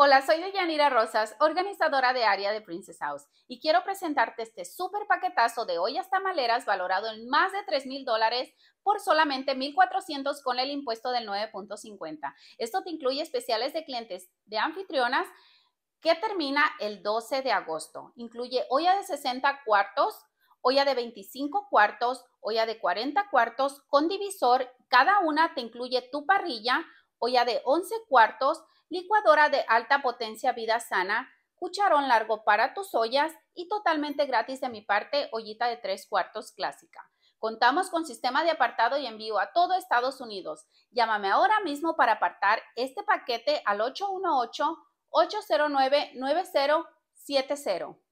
Hola, soy Deyanira Rosas, organizadora de área de Princess House, y quiero presentarte este súper paquetazo de ollas tamaleras valorado en más de 3 mil dólares por solamente 1,400 con el impuesto del 9.50. Esto te incluye especiales de clientes de anfitrionas que termina el 12 de agosto. Incluye olla de 60 cuartos, olla de 25 cuartos, olla de 40 cuartos con divisor. Cada una te incluye tu parrilla, olla de 11 cuartos, licuadora de alta potencia vida sana, cucharón largo para tus ollas y totalmente gratis de mi parte, ollita de tres cuartos clásica. Contamos con sistema de apartado y envío a todo Estados Unidos. Llámame ahora mismo para apartar este paquete al 818 809 9070.